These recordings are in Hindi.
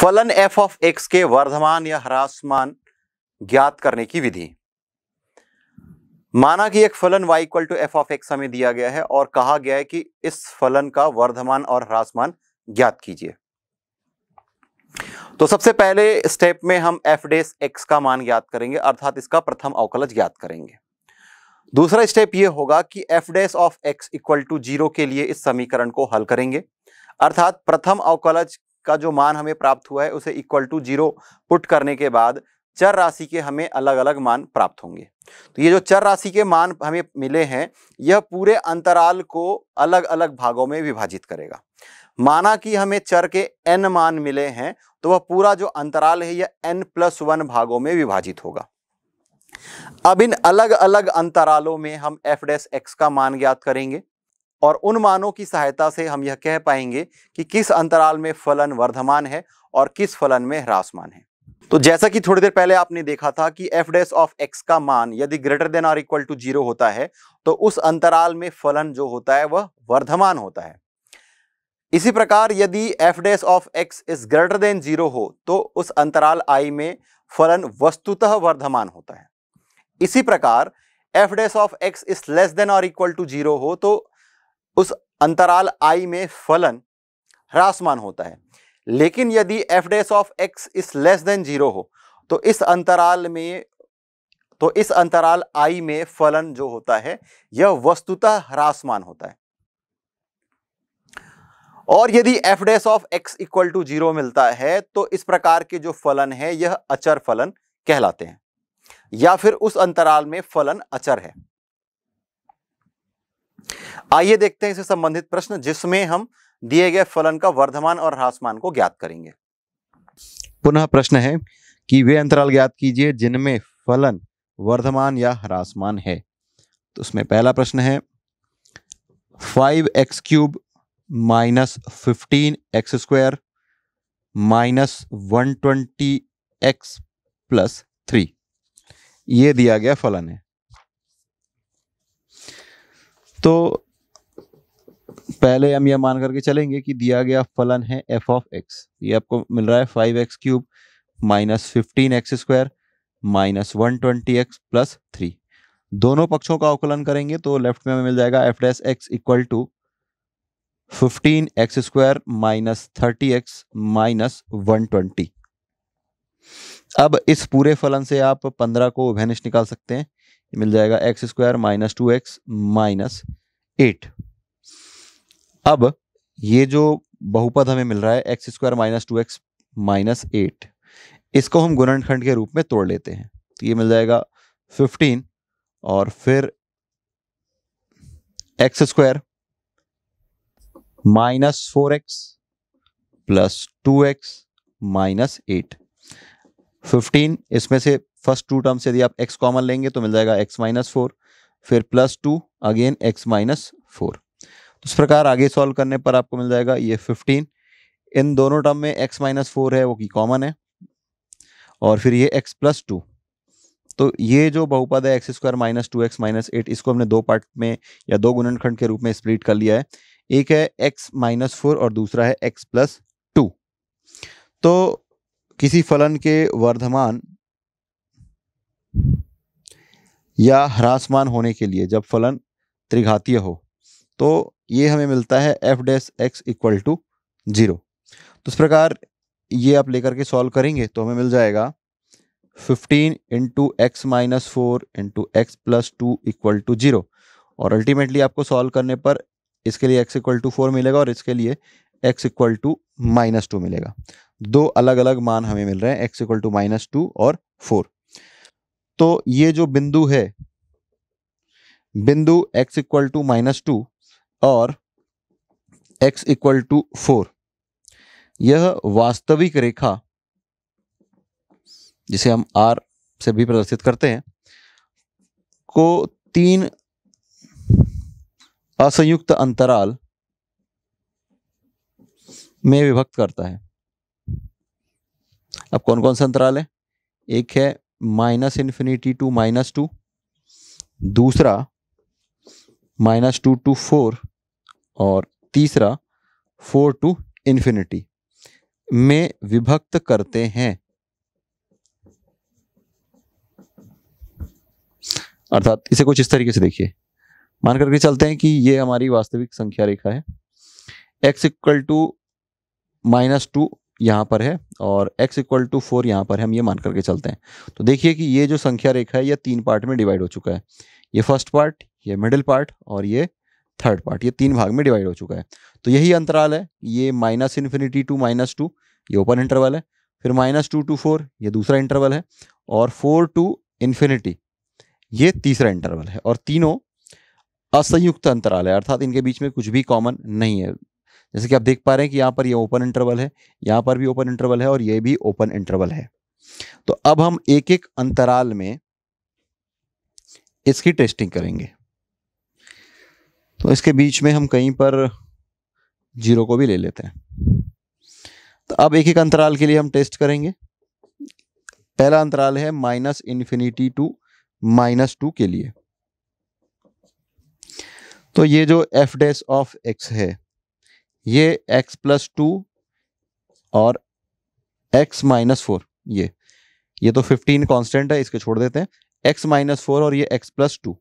फलन एफ ऑफ एक्स के वर्धमान या ह्रासमान ज्ञात करने की विधि माना कि एक फलन y equal to F of X हमें दिया गया है और कहा गया है कि इस फलन का वर्धमान और ह्रासमान ज्ञात कीजिए तो सबसे पहले स्टेप में हम एफ डेस एक्स का मान ज्ञात करेंगे अर्थात इसका प्रथम अवकलज ज्ञात करेंगे दूसरा स्टेप यह होगा कि F dash of x equal to zero के लिए इस समीकरण को हल करेंगे अर्थात प्रथम अवकलज का जो मान हमें प्राप्त हुआ है उसे इक्वल टू जीरो पुट करने के बाद चर राशि के हमें अलग अलग मान प्राप्त होंगे तो ये जो चर राशि के मान हमें मिले हैं यह पूरे अंतराल को अलग अलग भागों में विभाजित करेगा माना कि हमें चर के एन मान मिले हैं तो वह पूरा जो अंतराल है यह एन प्लस वन भागों में विभाजित होगा अब इन अलग अलग अंतरालों में हम एफ डेस एक्स का मान ज्ञात करेंगे और उन मानों की सहायता से हम यह कह पाएंगे कि किस अंतराल में फलन वर्धमान है और किस फलन में ह्रासमान है तो जैसा कि थोड़ी देर पहले आपने देखा था कि एफ डेस ऑफ एक्स का मान यदि ग्रेटर देन और इक्वल टू जीरो होता है तो उस अंतराल में फलन जो होता है वह वर्धमान होता है इसी प्रकार यदि F dash of X is greater than zero हो तो उस अंतराल आई में फलन वस्तुतः वर्धमान होता है इसी प्रकार F dash of X is less than और इक्वल टू जीरो हो तो उस अंतराल आई में फलन ह्रासमान होता है लेकिन यदि F dash of x is less than zero हो तो इस अंतराल में तो इस अंतराल आई में फलन जो होता है यह वस्तुतः ह्रासमान होता है और यदि F dash of x equal to zero मिलता है तो इस प्रकार के जो फलन है यह अचर फलन कहलाते हैं या फिर उस अंतराल में फलन अचर है आइए देखते हैं इससे संबंधित प्रश्न जिसमें हम दिए गए फलन का वर्धमान और ह्रासमान को ज्ञात करेंगे पुनः प्रश्न है कि वे अंतराल ज्ञात कीजिए जिनमें फलन वर्धमान या ह्रासमान है तो उसमें पहला प्रश्न है five x cube minus fifteen x square minus one twenty x plus three ये दिया गया फलन है तो पहले हम यह मान करके चलेंगे कि दिया गया फलन है एफ ऑफ एक्स ये आपको मिल रहा है five x cube minus fifteen x square minus one twenty x plus three दोनों पक्षों का अवकलन करेंगे तो लेफ्ट में हमें मिल जाएगा f dash x equal to fifteen x square minus thirty x minus one twenty अब इस पूरे फलन से आप पंद्रह को उभयनिष्ठ निकाल सकते हैं मिल जाएगा x square minus two x minus eight अब ये जो बहुपद हमें मिल रहा है x square minus two x minus eight इसको हम गुणनखंड के रूप में तोड़ लेते हैं तो ये मिल जाएगा फिफ्टीन और फिर x square minus four x plus two x minus eight fifteen इसमें से फर्स्ट टू टर्म्स यदि आप एक्स कॉमन लेंगे तो मिल जाएगा एक्स माइनस फोर फिर plus two again x minus four तो इस प्रकार आगे सॉल्व करने पर आपको मिल जाएगा ये फिफ्टीन इन दोनों टर्म में एक्स माइनस फोर है वो की कॉमन है और फिर ये एक्स प्लस टू तो ये जो बहुपद है x square minus two x minus eight इसको हमने दो पार्ट में या दो गुणनखंड के रूप में स्प्लिट कर लिया है एक है एक्स माइनस फोर और दूसरा है एक्स प्लस टू तो किसी फलन के वर्धमान या ह्रासमान होने के लिए जब फलन त्रिघातीय हो तो ये हमें मिलता है f dash x equal to zero तो इस प्रकार ये आप लेकर के सॉल्व करेंगे तो हमें मिल जाएगा fifteen into x minus four into x plus two equal to zero और अल्टीमेटली आपको सॉल्व करने पर इसके लिए एक्स इक्वल टू फोर मिलेगा और इसके लिए x equal to minus two मिलेगा दो अलग अलग मान हमें मिल रहे हैं x equal to minus two और फोर तो ये जो बिंदु है बिंदु x equal to minus two और x इक्वल टू फोर यह वास्तविक रेखा जिसे हम r से भी प्रदर्शित करते हैं को तीन असंयुक्त अंतराल में विभक्त करता है अब कौन कौन से अंतराल है एक है minus infinity to minus two दूसरा माइनस टू टू फोर और तीसरा फोर टू इन्फिनिटी में विभक्त करते हैं अर्थात इसे कुछ इस तरीके से देखिए मान करके चलते हैं कि ये हमारी वास्तविक संख्या रेखा है x equal to minus two यहाँ पर है और x इक्वल टू फोर यहाँ पर है हम ये मान करके चलते हैं तो देखिए कि ये जो संख्या रेखा है यह तीन पार्ट में डिवाइड हो चुका है ये फर्स्ट पार्ट ये मिडिल पार्ट और ये थर्ड पार्ट ये तीन भाग में डिवाइड हो चुका है तो यही अंतराल है ये minus infinity to minus two ये ओपन इंटरवल है फिर माइनस टू टू फोर ये दूसरा इंटरवल है और फोर टू इन्फिनिटी ये तीसरा इंटरवल है और तीनों असंयुक्त अंतराल है अर्थात इनके बीच में कुछ भी कॉमन नहीं है जैसे कि आप देख पा रहे हैं कि यहाँ पर ये ओपन इंटरवल है यहाँ पर भी ओपन इंटरवल है और ये भी ओपन इंटरवल है तो अब हम एक एक अंतराल में इसकी टेस्टिंग करेंगे तो इसके बीच में हम कहीं पर जीरो को भी ले लेते हैं तो अब एक एक अंतराल के लिए हम टेस्ट करेंगे पहला अंतराल है minus infinity to minus two के लिए तो ये जो एफ डेस ऑफ एक्स है ये x प्लस टू और x माइनस फोर ये ये तो 15 कांस्टेंट है इसके छोड़ देते हैं x माइनस फोर और ये x प्लस टू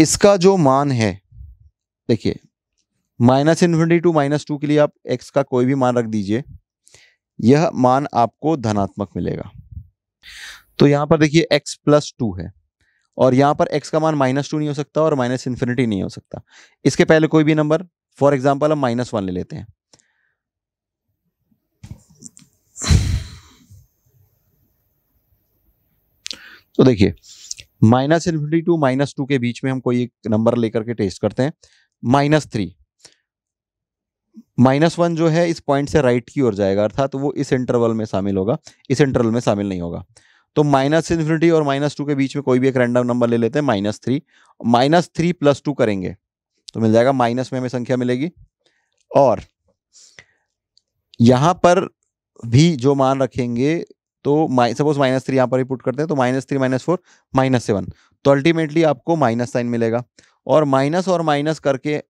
इसका जो मान है देखिए minus infinity to minus two के लिए आप x का कोई भी मान रख दीजिए यह मान आपको धनात्मक मिलेगा तो यहां पर देखिए x प्लस टू है और यहां पर x का मान माइनस टू नहीं हो सकता और माइनस इन्फिनिटी नहीं हो सकता इसके पहले कोई भी नंबर फॉर एग्जाम्पल हम माइनस वन ले लेते हैं तो देखिए minus infinity to minus two के बीच में हम कोई एक नंबर लेकर के टेस्ट करते हैं माइनस थ्री माइनस वन जो है इस पॉइंट से राइट की ओर जाएगा अर्थात तो वो इस इंटरवल में शामिल होगा इस इंटरवल में शामिल नहीं होगा तो माइनस इन्फिनिटी और माइनस टू के बीच में कोई भी एक रैंडम नंबर ले लेते हैं minus three minus three plus two करेंगे तो मिल जाएगा माइनस में हमें संख्या मिलेगी और यहां पर भी जो मान रखेंगे तो सपोज माइनस थ्री यहां पर ही पुट करते हैं तो minus three minus four minus seven तो अल्टीमेटली आपको माइनस साइन मिलेगा और माइनस और माइनस करके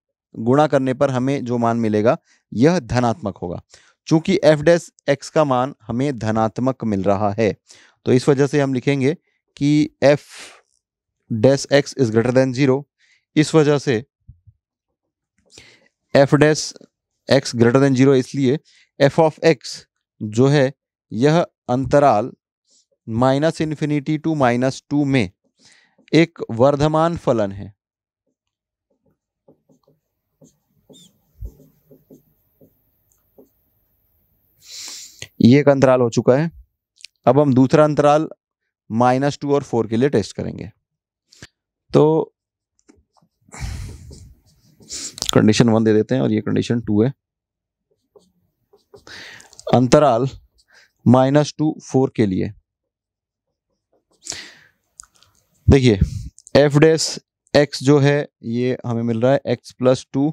गुणा करने पर हमें जो मान मिलेगा यह धनात्मक होगा चूंकि एफ डैस एक्स का मान हमें धनात्मक मिल रहा है तो इस वजह से हम लिखेंगे कि f dash x is greater than zero इस वजह से f dash x greater than zero इसलिए एफ ऑफ एक्स जो है यह अंतराल minus infinity to minus two में एक वर्धमान फलन है ये एक अंतराल हो चुका है अब हम दूसरा अंतराल माइनस टू और फोर के लिए टेस्ट करेंगे तो कंडीशन वन दे देते हैं और ये कंडीशन टू है अंतराल माइनस टू फोर के लिए देखिए एफ डेस एक्स जो है ये हमें मिल रहा है एक्स प्लस टू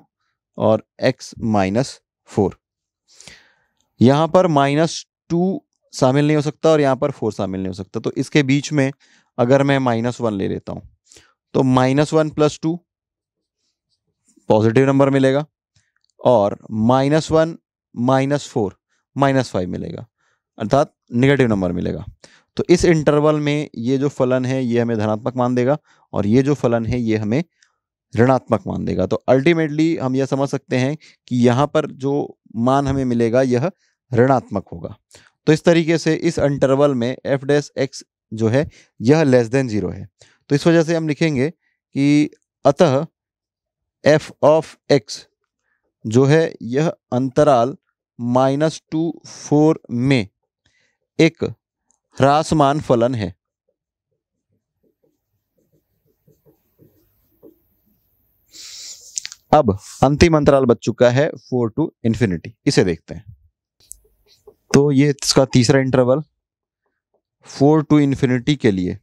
और एक्स माइनस फोर यहां पर माइनस टू शामिल नहीं हो सकता और यहां पर फोर शामिल नहीं हो सकता तो इसके बीच में अगर मैं माइनस वन ले लेता हूं तो minus one plus two positive number मिलेगा और minus one minus four minus five मिलेगा अर्थात निगेटिव नंबर मिलेगा तो इस इंटरवल में ये जो फलन है ये हमें धनात्मक मान देगा और ये जो फलन है ये हमें ऋणात्मक मान देगा तो अल्टीमेटली हम यह समझ सकते हैं कि यहाँ पर जो मान हमें मिलेगा यह ऋणात्मक होगा तो इस तरीके से इस इंटरवल में एफ डैस एक्स जो है यह लेस देन जीरो है तो इस वजह से हम लिखेंगे कि अतः एफ ऑफ एक्स जो है यह अंतराल माइनस टू फोर में एक ह्रासमान फलन है अब अंतिम अंतराल बच चुका है फोर टू इन्फिनिटी इसे देखते हैं तो ये इसका तीसरा इंटरवल फोर टू इन्फिनिटी के लिए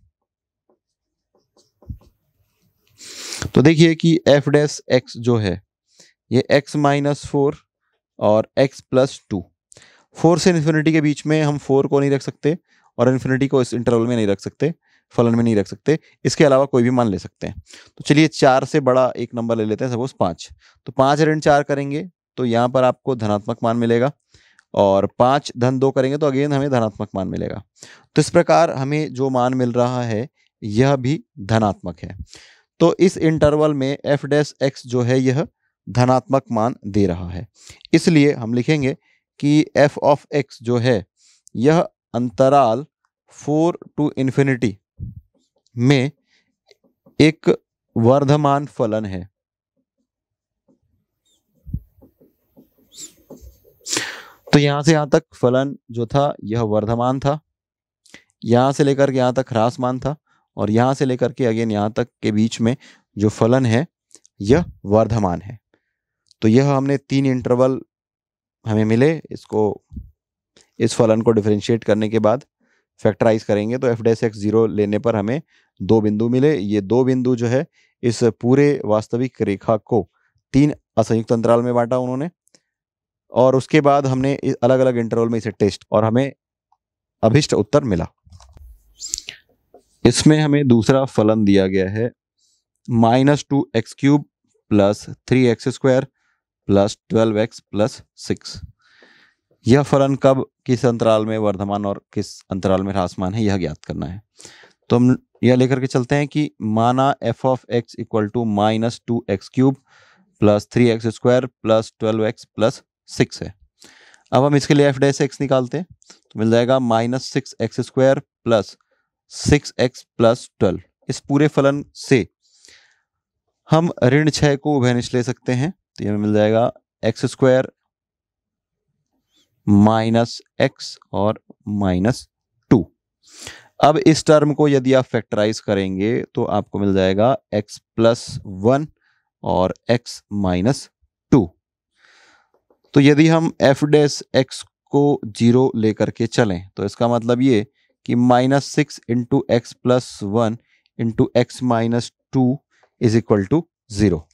तो देखिए कि एफ डैस एक्स जो है ये एक्स माइनस फोर और एक्स प्लस टू फोर से इन्फिनिटी के बीच में हम फोर को नहीं रख सकते और इन्फिनिटी को इस इंटरवल में नहीं रख सकते फलन में नहीं रख सकते इसके अलावा कोई भी मान ले सकते हैं तो चलिए चार से बड़ा एक नंबर ले लेते हैं सपोज पाँच तो पाँच ऋण चार करेंगे तो यहाँ पर आपको धनात्मक मान मिलेगा और पाँच धन दो करेंगे तो अगेन हमें धनात्मक मान मिलेगा तो इस प्रकार हमें जो मान मिल रहा है यह भी धनात्मक है तो इस इंटरवल में एफ डैश एक्स जो है यह धनात्मक मान दे रहा है इसलिए हम लिखेंगे कि एफ ऑफ एक्स जो है यह अंतराल फोर टू इन्फिनिटी में एक वर्धमान फलन है तो यहां से यहां तक फलन जो था यह वर्धमान था यहां से लेकर के यहां तक ह्रासमान था और यहाँ से लेकर के अगेन यहाँ तक के बीच में जो फलन है यह वर्धमान है तो यह हमने तीन इंटरवल हमें मिले इसको इस फलन को डिफ्रेंशिएट करने के बाद फैक्टराइज करेंगे तो एफ डेस एक्स जीरो लेने पर हमें दो बिंदु मिले ये दो बिंदु जो है इस पूरे वास्तविक रेखा को तीन असंयुक्त अंतराल में बांटा उन्होंने और उसके बाद हमने अलग अलग इंटरवल में इसे टेस्ट और हमें अभिष्ट उत्तर मिला इसमें हमें दूसरा फलन दिया गया है minus two x cube plus three x square plus twelve x plus six यह फलन कब किस अंतराल में वर्धमान और किस अंतराल में ह्रासमान है यह ज्ञात करना है तो हम यह लेकर के चलते हैं कि माना f of x equal to minus two x cube plus three x square plus twelve x plus six है अब हम इसके लिए एफ डैश एक्स निकालते हैं तो मिल जाएगा minus six x square plus six x plus twelve इस पूरे फलन से हम ऋण छ को उभयनिश ले सकते हैं तो ये मिल जाएगा एक्स स्क्वायर माइनस एक्स और माइनस टू अब इस टर्म को यदि आप फैक्टराइज करेंगे तो आपको मिल जाएगा एक्स प्लस वन और एक्स माइनस टू तो यदि हम एफ डैश एक्स को जीरो लेकर के चलें तो इसका मतलब ये कि minus six into x plus one into x minus two is equal to zero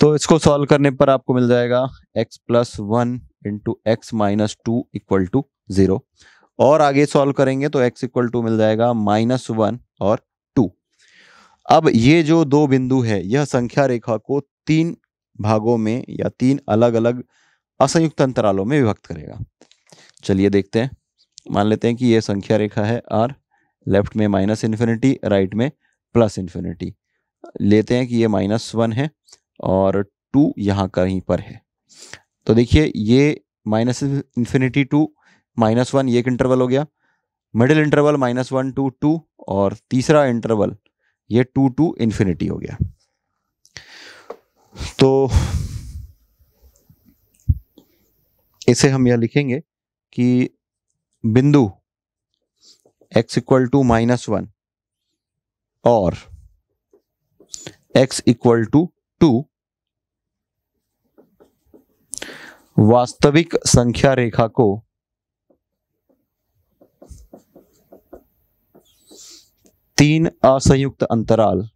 तो इसको सॉल्व करने पर आपको मिल जाएगा x plus one into x minus two equal to zero और आगे सॉल्व करेंगे तो एक्स इक्वल टू मिल जाएगा माइनस वन और टू अब ये जो दो बिंदु है यह संख्या रेखा को तीन भागों में या तीन अलग अलग असंयुक्त अंतरालों में विभक्त करेगा चलिए देखते हैं मान लेते हैं कि ये संख्या रेखा है आर लेफ्ट में माइनस इन्फिनिटी राइट में प्लस इन्फिनिटी लेते हैं कि ये माइनस वन है और टू यहाँ कहीं पर है तो देखिए ये minus infinity to minus one ये एक इंटरवल हो गया middle interval minus one to two और तीसरा इंटरवल ये टू टू इन्फिनिटी हो गया तो इसे हम यह लिखेंगे कि बिंदु x equal to minus one और x इक्वल टू टू वास्तविक संख्या रेखा को तीन असंयुक्त अंतराल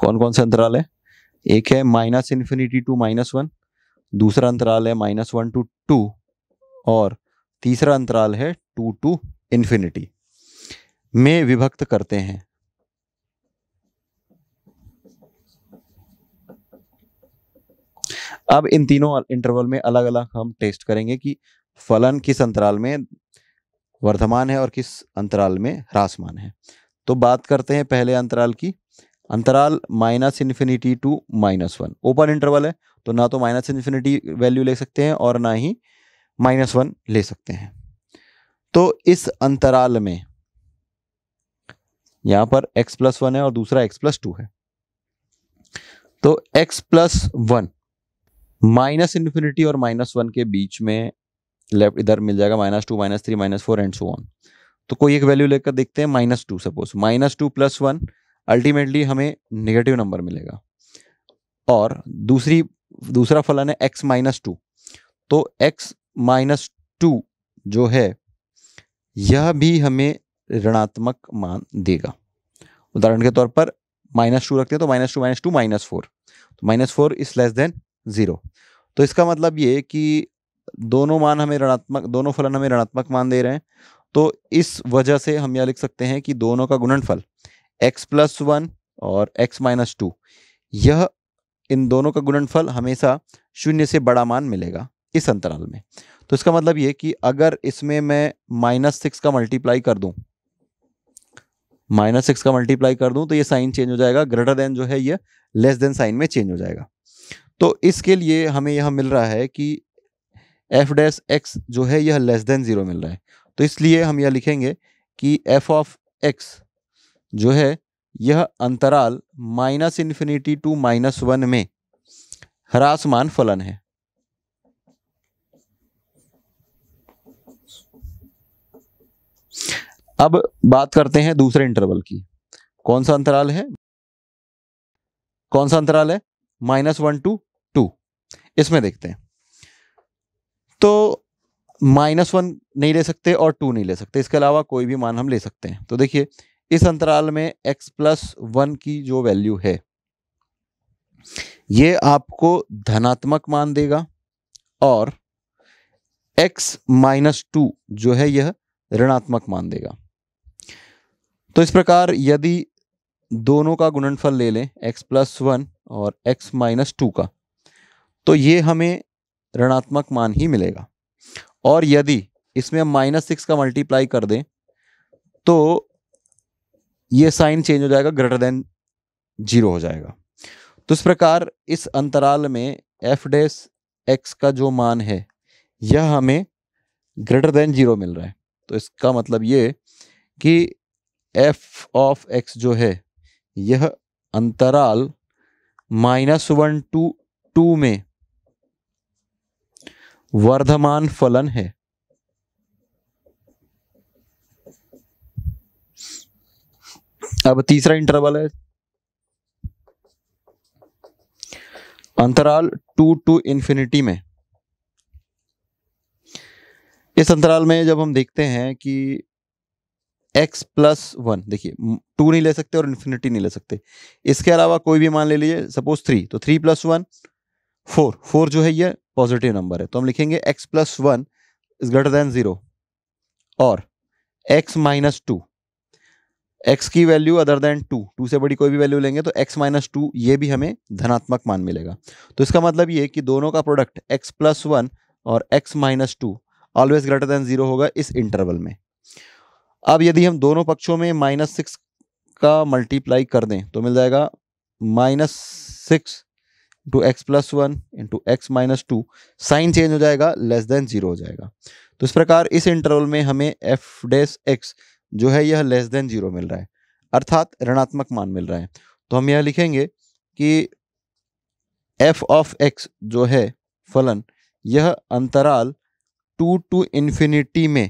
कौन कौन से अंतराल है एक है minus infinity to minus one दूसरा अंतराल है माइनस वन टू टू और तीसरा अंतराल है टू टू इन्फिनिटी में विभक्त करते हैं अब इन तीनों इंटरवल में अलग अलग हम टेस्ट करेंगे कि फलन किस अंतराल में वर्धमान है और किस अंतराल में ह्रासमान है तो बात करते हैं पहले अंतराल की अंतराल minus infinity to minus one open interval है तो ना तो माइनस इन्फिनिटी वैल्यू ले सकते हैं और ना ही माइनस वन ले सकते हैं तो इस अंतराल में यहां पर x प्लस वन है और दूसरा x प्लस टू है तो x plus one minus infinity और माइनस वन के बीच में लेफ्ट इधर मिल जाएगा minus two minus three minus four and so on तो कोई एक वैल्यू लेकर देखते हैं minus two suppose minus two plus one ultimately हमें नेगेटिव नंबर मिलेगा और दूसरी दूसरा फलन है एक्स माइनस टू तो एक्स माइनस टू जो है यह भी हमें ऋणात्मक मान देगा उदाहरण के तौर पर माइनस टू रखते हैं तो minus two minus two minus four तो minus four is less than zero तो इसका मतलब ये कि दोनों मान हमें ऋणात्मक दोनों फलन हमें ऋणात्मक मान दे रहे हैं तो इस वजह से हम यह लिख सकते हैं कि दोनों का गुणनफल x प्लस वन और x माइनस टू यह इन दोनों का गुणनफल हमेशा शून्य से बड़ा मान मिलेगा इस अंतराल में तो इसका मतलब ये कि अगर इसमें मैं माइनस सिक्स का मल्टीप्लाई कर दूं माइनस सिक्स का मल्टीप्लाई कर दूं तो ये साइन चेंज हो जाएगा ग्रेटर देन जो है ये लेस देन साइन में चेंज हो जाएगा तो इसके लिए हमें यह मिल रहा है कि एफ डैश एक्स जो है यह लेस देन ज़ीरो मिल रहा है तो इसलिए हम यह लिखेंगे कि एफ ऑफ एक्स जो है यह अंतराल minus infinity to minus one में ह्रासमान फलन है अब बात करते हैं दूसरे इंटरवल की कौन सा अंतराल है कौन सा अंतराल है माइनस वन टू टू इसमें देखते हैं तो माइनस वन नहीं ले सकते और टू नहीं ले सकते इसके अलावा कोई भी मान हम ले सकते हैं तो देखिए इस अंतराल में x प्लस वन की जो वैल्यू है ये आपको धनात्मक मान देगा और x माइनस टू जो है यह ऋणात्मक मान देगा तो इस प्रकार यदि दोनों का गुणनफल ले लें x प्लस वन और x माइनस टू का तो ये हमें ऋणात्मक मान ही मिलेगा और यदि इसमें हम माइनस सिक्स का मल्टीप्लाई कर दें तो ये साइन चेंज हो जाएगा ग्रेटर देन जीरो हो जाएगा तो इस प्रकार इस अंतराल में एफ डेस एक्स का जो मान है यह हमें ग्रेटर देन जीरो मिल रहा है तो इसका मतलब ये कि एफ ऑफ एक्स जो है यह अंतराल माइनस वन टू टू में वर्धमान फलन है अब तीसरा इंटरवल है अंतराल टू टू इन्फिनिटी में इस अंतराल में जब हम देखते हैं कि x प्लस वन देखिए टू नहीं ले सकते और इन्फिनिटी नहीं ले सकते इसके अलावा कोई भी मान ले लीजिए सपोज थ्री तो three plus one four four जो है ये पॉजिटिव नंबर है तो हम लिखेंगे x plus one is greater than zero और x माइनस टू एक्स की value other than two two से बड़ी कोई भी वैल्यू लेंगे तो एक्स माइनस टू ये भी हमें धनात्मक मान मिलेगा तो इसका मतलब ये कि दोनों का प्रोडक्ट एक्स प्लस वन और x minus two always greater than zero होगा इस इंटरवल में अब यदि हम दोनों पक्षों में माइनस सिक्स का मल्टीप्लाई कर दें तो मिल जाएगा minus six into x plus one into x minus two sign change हो जाएगा लेस देन जीरो हो जाएगा तो इस प्रकार इस इंटरवल में हमें एफ डेस एक्स जो है यह लेस देन जीरो मिल रहा है अर्थात ऋणात्मक मान मिल रहा है तो हम यह लिखेंगे कि एफ ऑफ एक्स जो है फलन यह अंतराल टू टू इन्फिनिटी में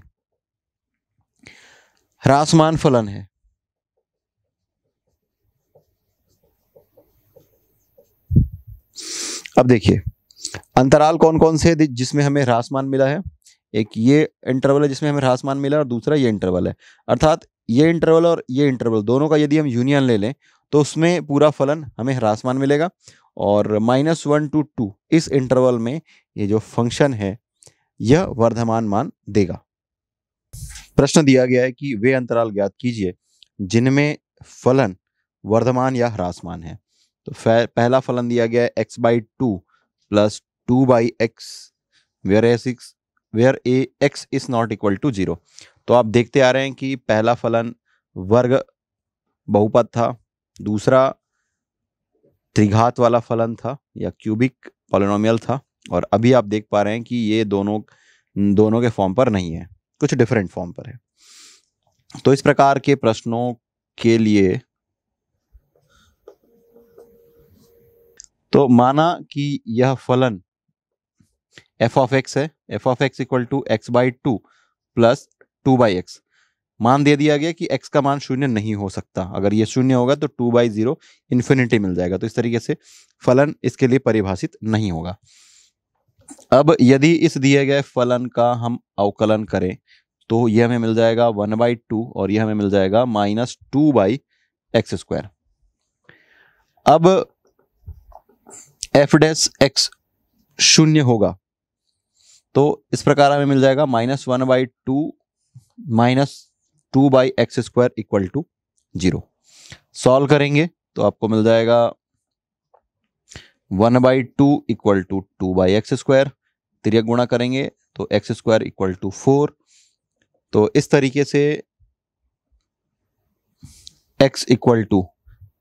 ह्रासमान फलन है अब देखिए अंतराल कौन कौन से जिसमें हमें ह्रासमान मिला है एक ये इंटरवल है जिसमें हमें ह्रासमान मिला और दूसरा ये इंटरवल है अर्थात ये इंटरवल और ये इंटरवल दोनों का यदि हम यूनियन ले लें तो उसमें पूरा फलन हमें ह्रासमान मिलेगा और माइनस वन टू टू इस इंटरवल में ये जो फंक्शन है यह वर्धमान मान देगा प्रश्न दिया गया है कि वे अंतराल ज्ञात कीजिए जिनमें फलन वर्धमान या ह्रासमान है तो पहला फलन दिया गया है x by two plus two by x where है six where a x is not equal to zero तो आप देखते आ रहे हैं कि पहला फलन वर्ग बहुपद था दूसरा त्रिघात वाला फलन था या क्यूबिक पॉलिनोमियल था और अभी आप देख पा रहे हैं कि ये दोनों दोनों के फॉर्म पर नहीं है कुछ डिफरेंट फॉर्म पर है तो इस प्रकार के प्रश्नों के लिए तो माना कि यह फलन एफ ऑफ एक्स है f of x equal to x by two plus two by x मान दे दिया गया कि x का मान शून्य नहीं हो सकता अगर ये शून्य होगा तो टू बाई जीरो इन्फिनिटी मिल जाएगा तो इस तरीके से फलन इसके लिए परिभाषित नहीं होगा अब यदि इस दिए गए फलन का हम अवकलन करें तो यह हमें मिल जाएगा वन बाई टू और यह हमें मिल जाएगा minus two by x square अब एफ डैश एक्स शून्य होगा तो इस प्रकार हमें मिल जाएगा minus one by two minus two by x square equal to zero solve करेंगे तो आपको मिल जाएगा one by two equal to two by x square तिरक गुणा करेंगे तो x square equal to four तो इस तरीके से x equal to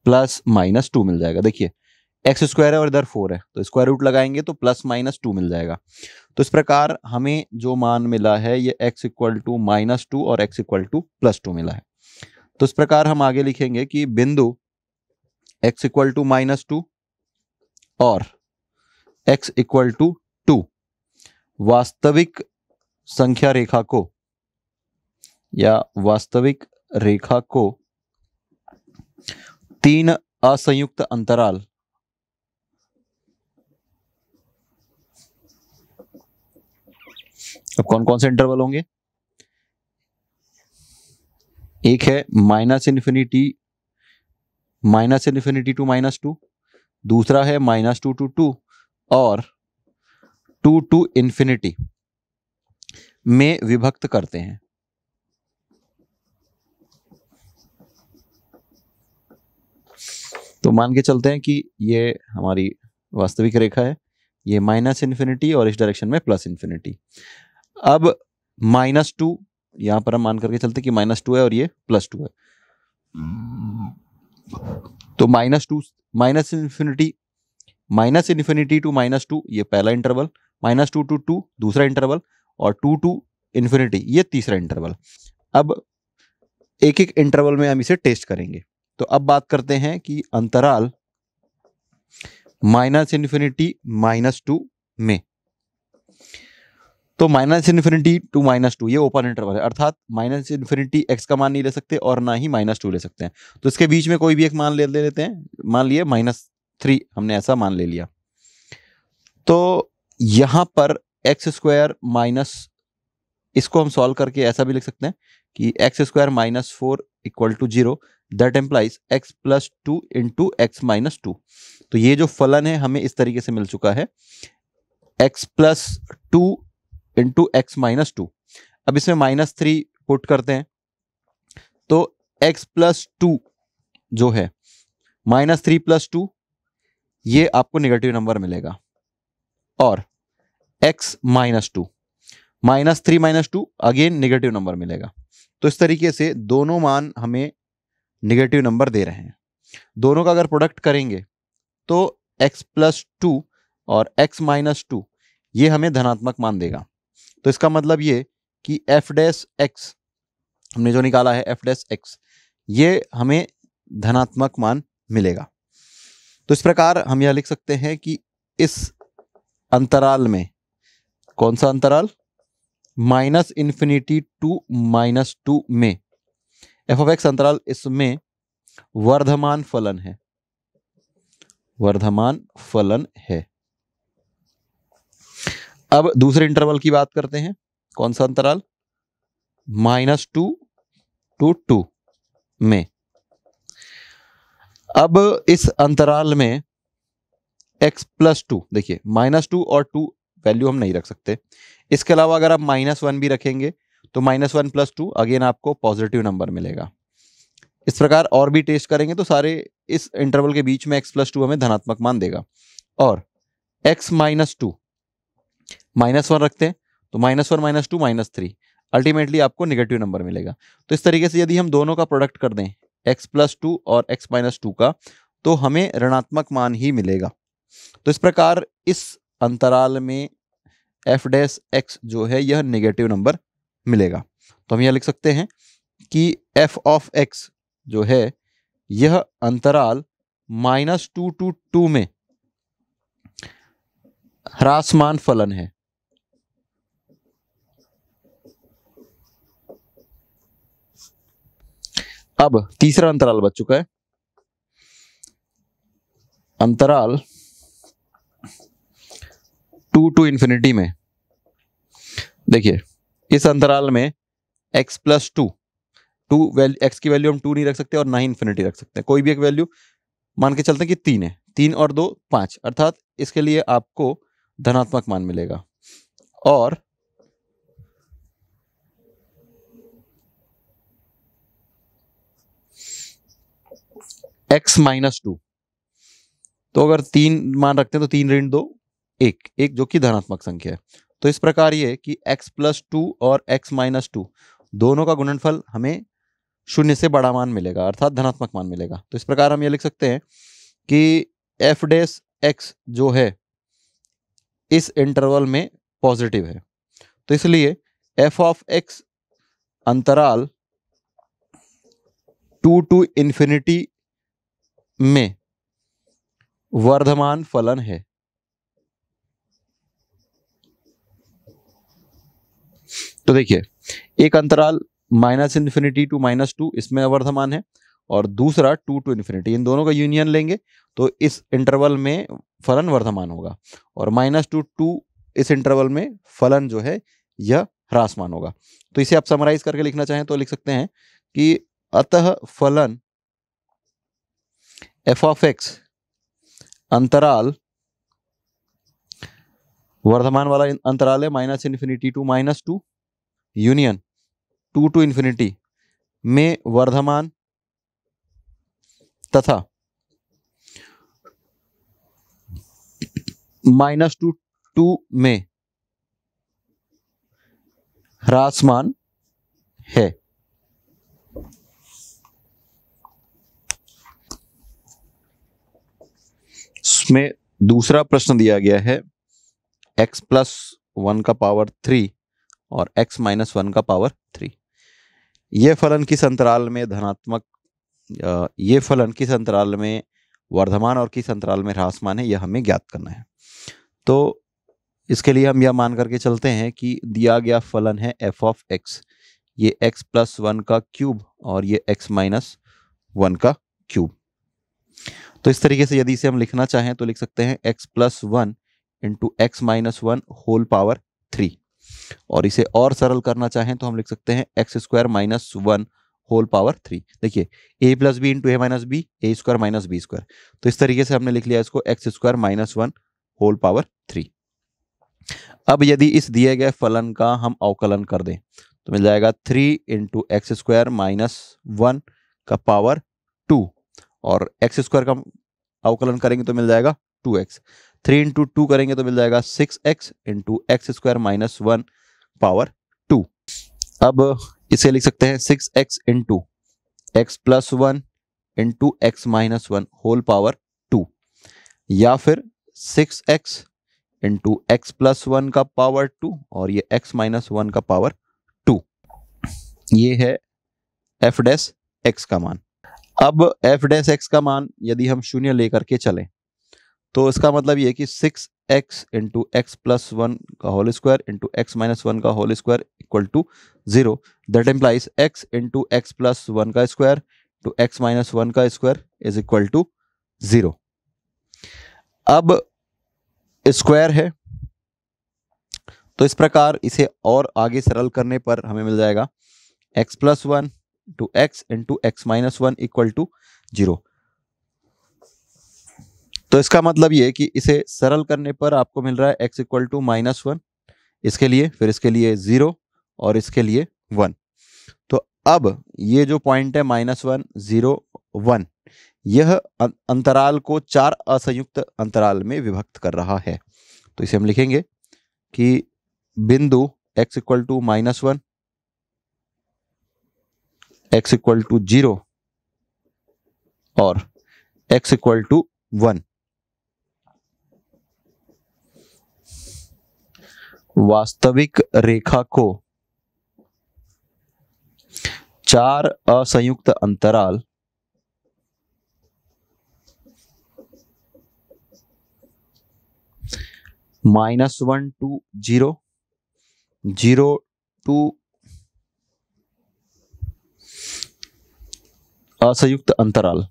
plus minus two मिल जाएगा देखिए एक्स स्क्वायर है और इधर फोर है तो स्क्वायर रूट लगाएंगे तो प्लस माइनस टू मिल जाएगा तो इस प्रकार हमें जो मान मिला है ये x equal to minus two और x equal to plus two मिला है तो इस प्रकार हम आगे लिखेंगे कि बिंदु x equal to minus two और एक्स इक्वल टू टू वास्तविक संख्या रेखा को या वास्तविक रेखा को तीन असंयुक्त अंतराल अब कौन कौन से इंटरवल होंगे एक है minus infinity minus infinity to minus two दूसरा है माइनस टू टू टू और टू टू इन्फिनिटी में विभक्त करते हैं तो मान के चलते हैं कि ये हमारी वास्तविक रेखा है ये माइनस इन्फिनिटी और इस डायरेक्शन में प्लस इन्फिनिटी अब माइनस टू यहां पर हम मान करके चलते कि माइनस टू है और ये प्लस टू है तो minus two minus infinity minus infinity to minus two ये पहला interval minus two to two दूसरा इंटरवल और टू टू इन्फिनिटी ये तीसरा इंटरवल अब एक एक इंटरवल में हम इसे टेस्ट करेंगे तो अब बात करते हैं कि अंतराल माइनस इन्फिनिटी माइनस टू में तो minus infinity to minus two ये ओपन इंटरवल है अर्थात माइनस इन्फिनिटी एक्स का मान नहीं ले सकते और ना ही माइनस टू ले सकते हैं तो इसके बीच में कोई भी एक मान ले ले लेते हैं मान लिए माइनस थ्री हमने ऐसा मान ले लिया तो यहां पर एक्स स्क्वायर माइनस इसको हम सॉल्व करके ऐसा भी लिख सकते हैं कि x square minus four equal to zero that implies x plus two into x minus two तो ये जो फलन है हमें इस तरीके से मिल चुका है x plus two into x minus two अब इसमें माइनस थ्री पुट करते हैं तो एक्स प्लस टू जो है माइनस थ्री प्लस टू ये आपको नेगेटिव नंबर मिलेगा और x minus two minus three minus two again negative number मिलेगा तो इस तरीके से दोनों मान हमें नेगेटिव नंबर दे रहे हैं दोनों का अगर प्रोडक्ट करेंगे तो x प्लस टू और x माइनस टू ये हमें धनात्मक मान देगा तो इसका मतलब ये कि एफ डैस एक्स हमने जो निकाला है एफ डैस एक्स ये हमें धनात्मक मान मिलेगा तो इस प्रकार हम यह लिख सकते हैं कि इस अंतराल में कौन सा अंतराल minus infinity to minus two में एफ ऑफ एक्स अंतराल इसमें वर्धमान फलन है वर्धमान फलन है अब दूसरे इंटरवल की बात करते हैं कौन सा अंतराल माइनस टू टू टू में अब इस अंतराल में x प्लस टू देखिए माइनस टू और टू वैल्यू हम नहीं रख सकते इसके अलावा अगर आप माइनस वन भी रखेंगे तो minus one plus two again आपको पॉजिटिव नंबर मिलेगा इस प्रकार और भी टेस्ट करेंगे तो सारे इस इंटरवल के बीच में x प्लस टू हमें धनात्मक मान देगा और x minus two minus one रखते हैं तो minus one minus two minus three ultimately आपको निगेटिव नंबर मिलेगा तो इस तरीके से यदि हम दोनों का प्रोडक्ट कर दें एक्स प्लस टू और एक्स माइनस टू का तो हमें ऋणात्मक मान ही मिलेगा तो इस प्रकार इस अंतराल में एफ डैश एक्स जो है यह निगेटिव नंबर मिलेगा तो हम यह लिख सकते हैं कि एफ ऑफ एक्स जो है यह अंतराल माइनस टू टू टू में ह्रासमान फलन है अब तीसरा अंतराल बच चुका है अंतराल टू टू इंफिनिटी में देखिए इस अंतराल में x plus two two value x की वैल्यू हम टू नहीं रख सकते और ना ही इन्फिनिटी रख सकते हैं कोई भी एक वैल्यू मान के चलते हैं कि तीन है तीन और दो पांच अर्थात इसके लिए आपको धनात्मक मान मिलेगा और x माइनस टू तो अगर तीन मान रखते हैं तो तीन ऋण दो एक एक जो कि धनात्मक संख्या है तो इस प्रकार ये कि x प्लस टू और x माइनस टू दोनों का गुणनफल हमें शून्य से बड़ा मान मिलेगा अर्थात धनात्मक मान मिलेगा तो इस प्रकार हम ये लिख सकते हैं कि एफ डेस एक्स जो है इस इंटरवल में पॉजिटिव है तो इसलिए एफ ऑफ एक्स अंतराल टू टू इन्फिनिटी में वर्धमान फलन है तो देखिए एक अंतराल minus infinity to minus two इसमें अवर्धमान है और दूसरा टू टू इन्फिनिटी इन दोनों का यूनियन लेंगे तो इस इंटरवल में फलन वर्धमान होगा और माइनस टू टू इस इंटरवल में फलन जो है यह ह्रासमान होगा तो इसे आप समराइज करके लिखना चाहें तो लिख सकते हैं कि अतः फलन एफ ऑफ एक्स अंतराल वर्धमान वाला अंतराल है minus infinity to minus two union two to infinity में वर्धमान तथा माइनस टू टू में ह्रासमान है इसमें दूसरा प्रश्न दिया गया है x प्लस वन का पावर थ्री और x माइनस वन का पावर थ्री यह फलन किस अंतराल में धनात्मक ये फलन किस अंतराल में वर्धमान और किस अंतराल में ह्रासमान है यह हमें ज्ञात करना है तो इसके लिए हम यह मान करके चलते हैं कि दिया गया फलन है एफ ऑफ एक्स ये एक्स प्लस वन का क्यूब और ये एक्स माइनस वन का क्यूब तो इस तरीके से यदि इसे हम लिखना चाहें तो लिख सकते हैं x plus one into x minus one whole power three और इसे और सरल करना चाहें तो हम लिख सकते हैं x square minus one whole power three देखिए a plus b into a minus b a square minus b square तो इस तरीके से हमने लिख लिया इसको x square minus one whole power three अब यदि इस दिए गए फलन का हम अवकलन कर दें तो मिल जाएगा three into x square minus one का पावर टू और एक्स स्क्वायर का अवकलन करेंगे तो मिल जाएगा two x three into two करेंगे तो मिल जाएगा six x into x square minus one power two अब इसे लिख सकते हैं six x into x plus one into x minus one whole power two या फिर six x into x plus one का पावर टू और ये एक्स माइनस वन का पावर टू ये है एफ डैस एक्स का मान अब एफ डैस एक्स का मान यदि हम शून्य लेकर के चलें तो इसका मतलब ये कि six x into x plus one का whole square into x minus one का whole square equal to zero that implies x into x plus one का square two x minus one का square is equal to zero अब स्क्वायर है तो इस प्रकार इसे और आगे सरल करने पर हमें मिल जाएगा x plus one two x into x minus one equal to zero तो इसका मतलब ये कि इसे सरल करने पर आपको मिल रहा है x equal to minus one इसके लिए फिर इसके लिए ज़ीरो और इसके लिए वन तो अब ये जो पॉइंट है माइनस वन ज़ीरो वन यह अं-, अंतराल को चार असंयुक्त अंतराल में विभक्त कर रहा है तो इसे हम लिखेंगे कि बिंदु x equal to minus one x equal to zero और एक्स इक्वल टू वन वास्तविक रेखा को चार असंयुक्त अंतराल minus one to zero zero to असंयुक्त अंतराल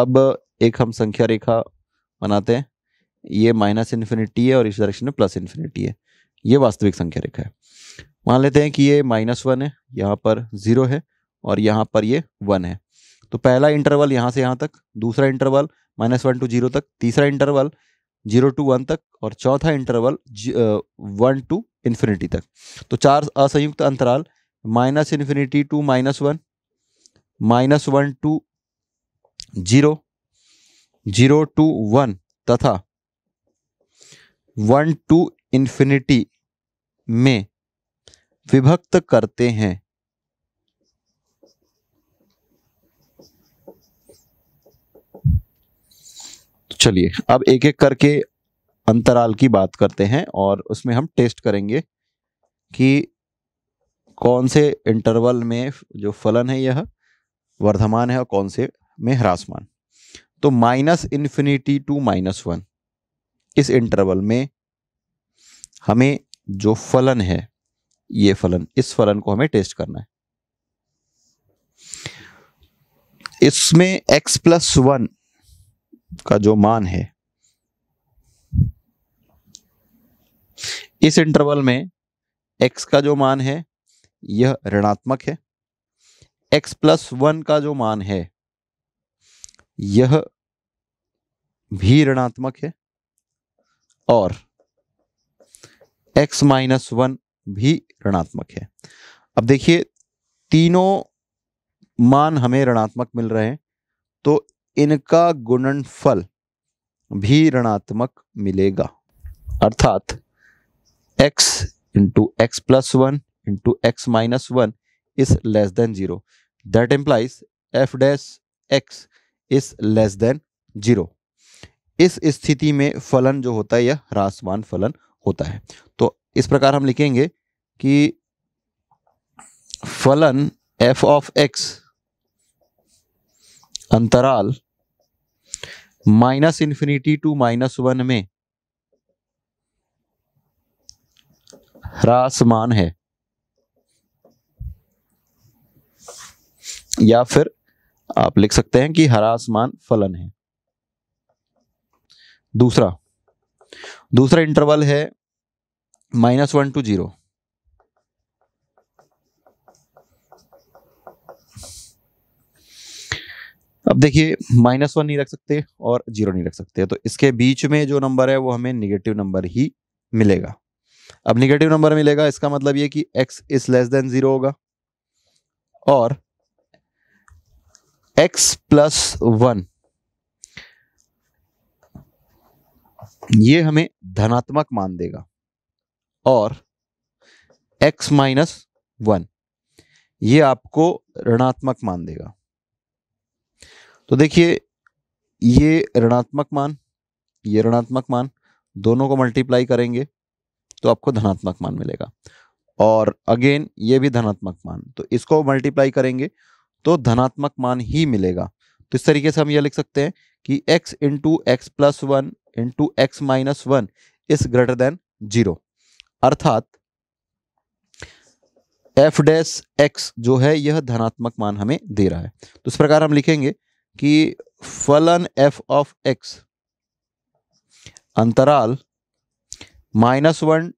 अब एक हम संख्या रेखा बनाते हैं ये माइनस इन्फिनिटी है और इस डायरेक्शन में प्लस इन्फिनिटी है ये वास्तविक संख्या रेखा है मान लेते हैं कि ये माइनस वन है यहाँ पर ज़ीरो है और यहाँ पर ये वन है तो पहला इंटरवल यहाँ से यहाँ तक दूसरा interval minus one to zero तक तीसरा इंटरवल जीरो टू वन तक और चौथा इंटरवल वन टू इन्फिनिटी तक तो चार असंयुक्त अंतराल minus infinity to minus one minus one to zero zero to one तथा वन टू इन्फिनिटी में विभक्त करते हैं तो चलिए अब एक एक करके अंतराल की बात करते हैं और उसमें हम टेस्ट करेंगे कि कौन से इंटरवल में जो फलन है यह वर्धमान है और कौन से में ह्रासमान तो minus infinity to minus one इस इंटरवल में हमें जो फलन है ये फलन इस फलन को हमें टेस्ट करना है इसमें x प्लस वन का जो मान है इस इंटरवल में x का जो मान है यह ऋणात्मक है x प्लस वन का जो मान है यह भी ऋणात्मक है और एक्स माइनस वन भी ऋणात्मक है अब देखिए तीनों मान हमें ऋणात्मक मिल रहे हैं तो इनका गुणनफल भी ऋणात्मक मिलेगा अर्थात x into x plus one into x minus one is less than zero that implies f dash x is less than zero इस स्थिति में फलन जो होता है यह रासवान फलन होता है तो इस प्रकार हम लिखेंगे कि फलन एफ ऑफ एक्स अंतराल minus infinity to minus one में ह्रासमान है या फिर आप लिख सकते हैं कि हरासमान फलन है दूसरा दूसरा इंटरवल है माइनस वन टू जीरो अब देखिए माइनस वन नहीं रख सकते और जीरो नहीं रख सकते तो इसके बीच में जो नंबर है वो हमें निगेटिव नंबर ही मिलेगा अब निगेटिव नंबर मिलेगा इसका मतलब ये कि x is less than zero होगा और x प्लस वन ये हमें धनात्मक मान देगा और x माइनस वन ये आपको ऋणात्मक मान देगा तो देखिए ये ऋणात्मक मान ये ऋणात्मक मान दोनों को मल्टीप्लाई करेंगे तो आपको धनात्मक मान मिलेगा और अगेन ये भी धनात्मक मान तो इसको मल्टीप्लाई करेंगे तो धनात्मक मान ही मिलेगा तो इस तरीके से हम ये लिख सकते हैं कि x into x plus one into x minus one is greater than zero अर्थात एफ डैश एक्स जो है यह धनात्मक मान हमें दे रहा है तो इस प्रकार हम लिखेंगे कि फलन एफ ऑफ एक्स अंतराल माइनस वन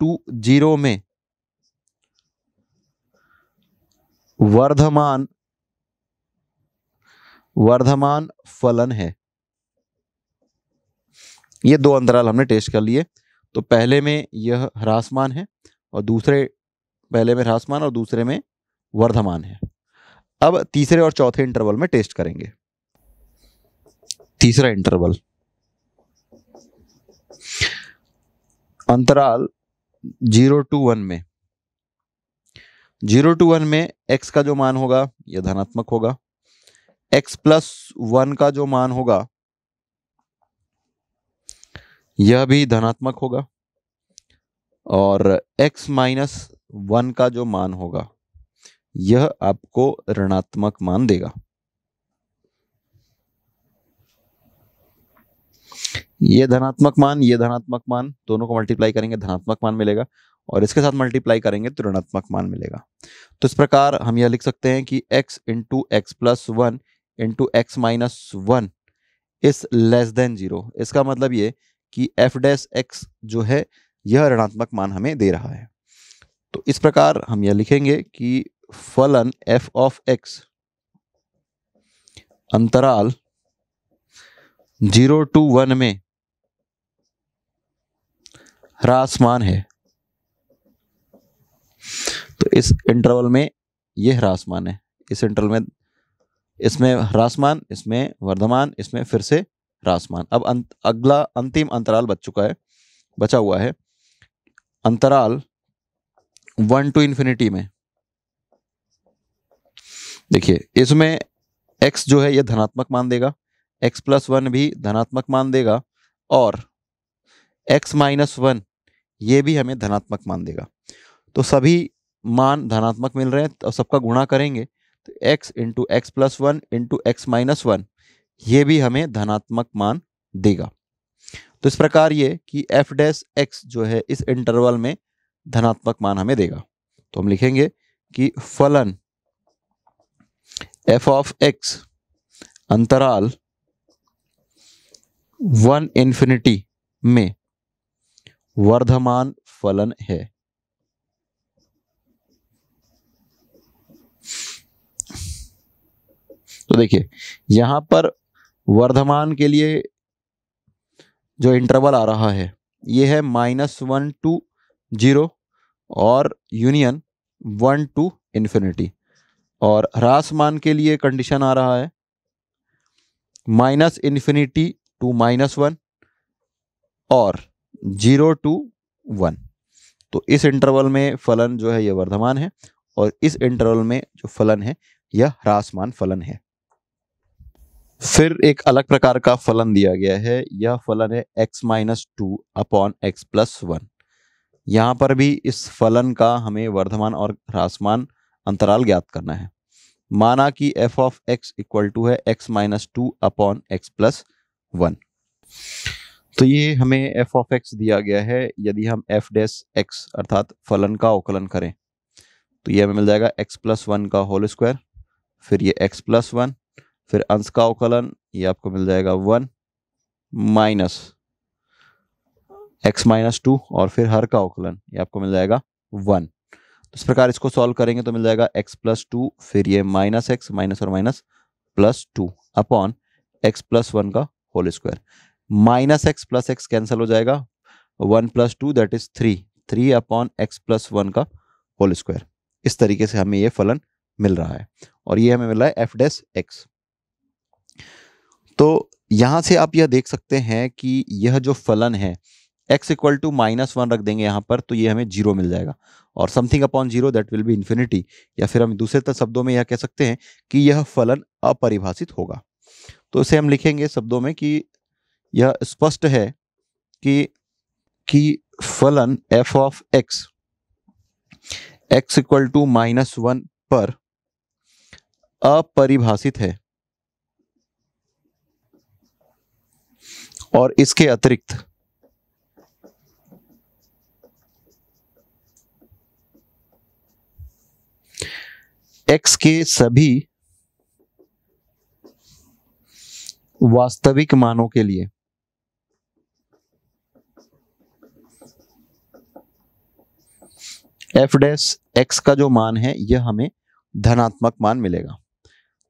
टू जीरो में वर्धमान वर्धमान फलन है ये दो अंतराल हमने टेस्ट कर लिए तो पहले में यह ह्रासमान है और दूसरे पहले में ह्रासमान और दूसरे में वर्धमान है अब तीसरे और चौथे इंटरवल में टेस्ट करेंगे तीसरा इंटरवल अंतराल जीरो टू वन में जीरो टू वन में एक्स का जो मान होगा यह धनात्मक होगा एक्स प्लस वन का जो मान होगा यह भी धनात्मक होगा और x माइनस वन का जो मान होगा यह आपको ऋणात्मक मान देगा ये धनात्मक मान ये धनात्मक मान दोनों को मल्टीप्लाई करेंगे धनात्मक मान मिलेगा और इसके साथ मल्टीप्लाई करेंगे तो ऋणात्मक मान मिलेगा तो इस प्रकार हम यह लिख सकते हैं कि x into x plus one into x minus one is less than zero इसका मतलब ये कि एफ डैश एक्स जो है यह ऋणात्मक मान हमें दे रहा है तो इस प्रकार हम यह लिखेंगे कि फलन एफ ऑफ एक्स अंतराल जीरो टू वन में ह्रासमान है तो इस इंटरवल में यह ह्रासमान है इस इंटरवल में इसमें ह्रासमान इसमें वर्धमान इसमें फिर से रासमान अब अंत अगला अंतिम अंतराल बच चुका है बचा हुआ है अंतराल वन टू इन्फिनिटी में देखिए इसमें एक्स जो है यह धनात्मक मान देगा एक्स प्लस वन भी धनात्मक मान देगा और एक्स माइनस वन ये भी हमें धनात्मक मान देगा तो सभी मान धनात्मक मिल रहे हैं तो सबका गुणा करेंगे तो x into x plus one into x minus one ये भी हमें धनात्मक मान देगा तो इस प्रकार ये कि एफ डैश एक्स जो है इस इंटरवल में धनात्मक मान हमें देगा तो हम लिखेंगे कि फलन एफ ऑफ एक्स अंतराल वन इन्फिनिटी में वर्धमान फलन है तो देखिए यहां पर वर्धमान के लिए जो इंटरवल आ रहा है ये है माइनस वन टू जीरो और यूनियन वन टू इन्फिनिटी और ह्रासमान के लिए कंडीशन आ रहा है minus infinity to minus one और जीरो टू वन तो इस इंटरवल में फलन जो है यह वर्धमान है और इस इंटरवल में जो फलन है यह ह्रासमान फलन है फिर एक अलग प्रकार का फलन दिया गया है यह फलन है x minus two upon x plus one यहाँ पर भी इस फलन का हमें वर्धमान और ह्रासमान अंतराल ज्ञात करना है माना कि f of x equal to है x minus two upon x plus one तो ये हमें एफ ऑफ एक्स दिया गया है यदि हम एफ डेस एक्स अर्थात फलन का अवकलन करें तो ये हमें मिल जाएगा एक्स प्लस वन का होल स्क्वायर फिर ये एक्स प्लस वन फिर अंश का अवकलन ये आपको मिल जाएगा one minus x minus two और फिर हर का अवकलन ये आपको मिल जाएगा वन तो इस प्रकार इसको सॉल्व करेंगे तो मिल जाएगा एक्स प्लस टू फिर ये माइनस एक्स माइनस और minus plus two upon x plus one का whole square minus x plus x cancel हो जाएगा one plus two that is three three upon x plus one का होल स्क्वायर इस तरीके से हमें ये फलन मिल रहा है और ये हमें मिल रहा है एफ डेस एक्स तो यहाँ से आप यह देख सकते हैं कि यह जो फलन है x equal to minus one रख देंगे यहाँ पर तो ये हमें जीरो मिल जाएगा और something upon zero that will be infinity या फिर हम दूसरे शब्दों में यह कह सकते हैं कि यह फलन अपरिभाषित होगा तो इसे हम लिखेंगे शब्दों में कि यह स्पष्ट है कि कि फलन f of x x equal to minus one पर अपरिभाषित है और इसके अतिरिक्त एक्स के सभी वास्तविक मानों के लिए एफ डैश एक्स का जो मान है यह हमें धनात्मक मान मिलेगा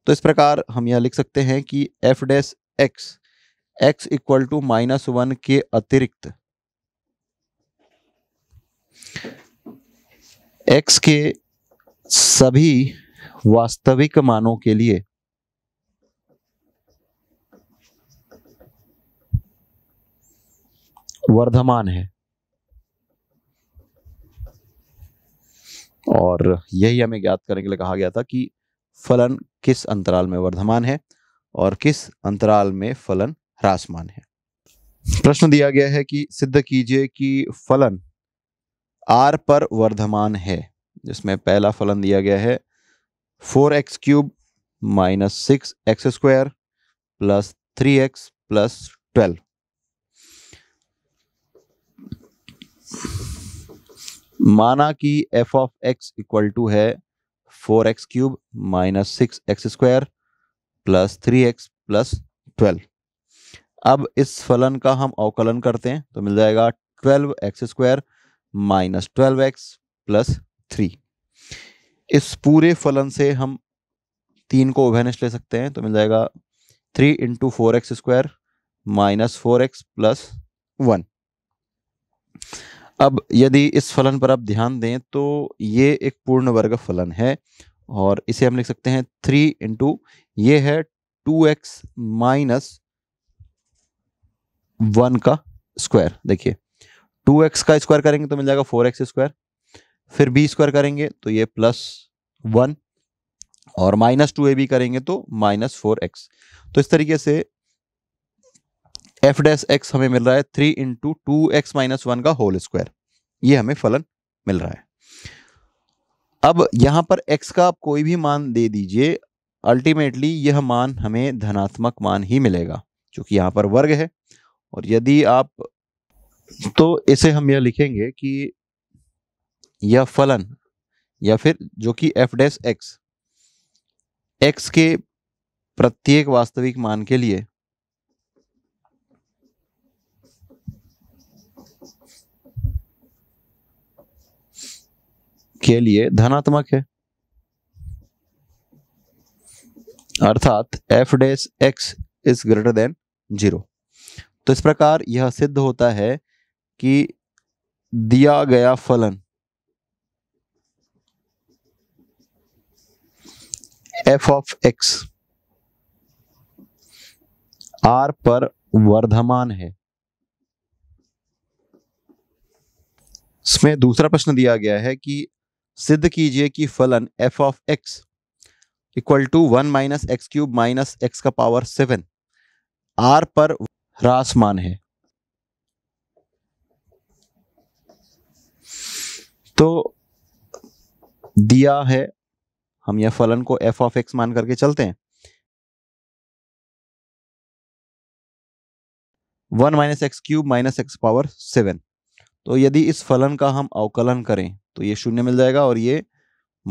तो इस प्रकार हम यह लिख सकते हैं कि f dash x x equal to minus one के अतिरिक्त एक्स के सभी वास्तविक मानों के लिए वर्धमान है और यही हमें ज्ञात करने के लिए कहा गया था कि फलन किस अंतराल में वर्धमान है और किस अंतराल में फलन ह्रासमान है प्रश्न दिया गया है कि सिद्ध कीजिए कि फलन आर पर वर्धमान है जिसमें पहला फलन दिया गया है four x cube minus six x square plus three x plus twelve माना कि f of x equal to है four x cube minus six x square plus three x plus twelve अब इस फलन का हम अवकलन करते हैं तो मिल जाएगा twelve x square minus twelve x plus three इस पूरे फलन से हम तीन को ओभेनिश ले सकते हैं तो मिल जाएगा three into four x square minus four x plus one अब यदि इस फलन पर आप ध्यान दें तो ये एक पूर्ण वर्ग फलन है और इसे हम लिख सकते हैं थ्री इंटू ये है टू एक्स माइनस वन का स्क्वायर देखिए टू एक्स का स्क्वायर करेंगे तो मिल जाएगा फोर एक्स स्क्वायर फिर बी स्क्वायर करेंगे तो ये प्लस वन और माइनस टू ए बी करेंगे तो माइनस फोर एक्स तो इस तरीके से एफ डैस एक्स हमें मिल रहा है three into two x minus one का होल स्क्वायर ये हमें फलन मिल रहा है अब यहां पर एक्स का आप कोई भी मान दे दीजिए अल्टीमेटली यह मान हमें धनात्मक मान ही मिलेगा क्योंकि यहां पर वर्ग है और यदि आप तो इसे हम यह लिखेंगे कि यह फलन या फिर जो कि एफ डैश एक्स एक्स के प्रत्येक वास्तविक मान के लिए के लिए धनात्मक है अर्थात f dash x is greater than zero तो इस प्रकार यह सिद्ध होता है कि दिया गया फलन एफ ऑफ एक्स आर पर वर्धमान है इसमें दूसरा प्रश्न दिया गया है कि सिद्ध कीजिए कि फलन f of x equal to one minus x cube minus x का पावर सेवन आर पर ह्रासमान है तो दिया है हम यह फलन को एफ ऑफ एक्स मान करके चलते हैं one minus x cube minus x power seven तो यदि इस फलन का हम अवकलन करें तो ये शून्य मिल जाएगा और ये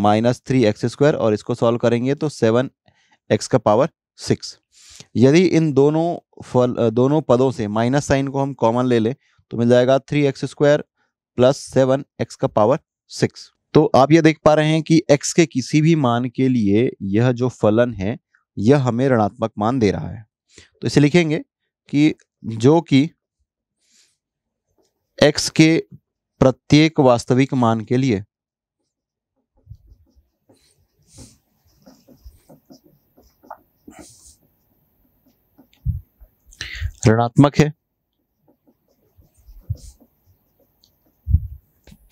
माइनस थ्री एक्स स्क्वायर और इसको सॉल्व करेंगे तो सेवन एक्स का पावर सिक्स यदि इन दोनों फल दोनों पदों से माइनस साइन को हम कॉमन ले लें तो मिल जाएगा three x square plus seven x का पावर सिक्स तो आप ये देख पा रहे हैं कि एक्स के किसी भी मान के लिए यह जो फलन है यह हमें ऋणात्मक मान दे रहा है तो इसे लिखेंगे कि जो कि एक्स के प्रत्येक वास्तविक मान के लिए ऋणात्मक है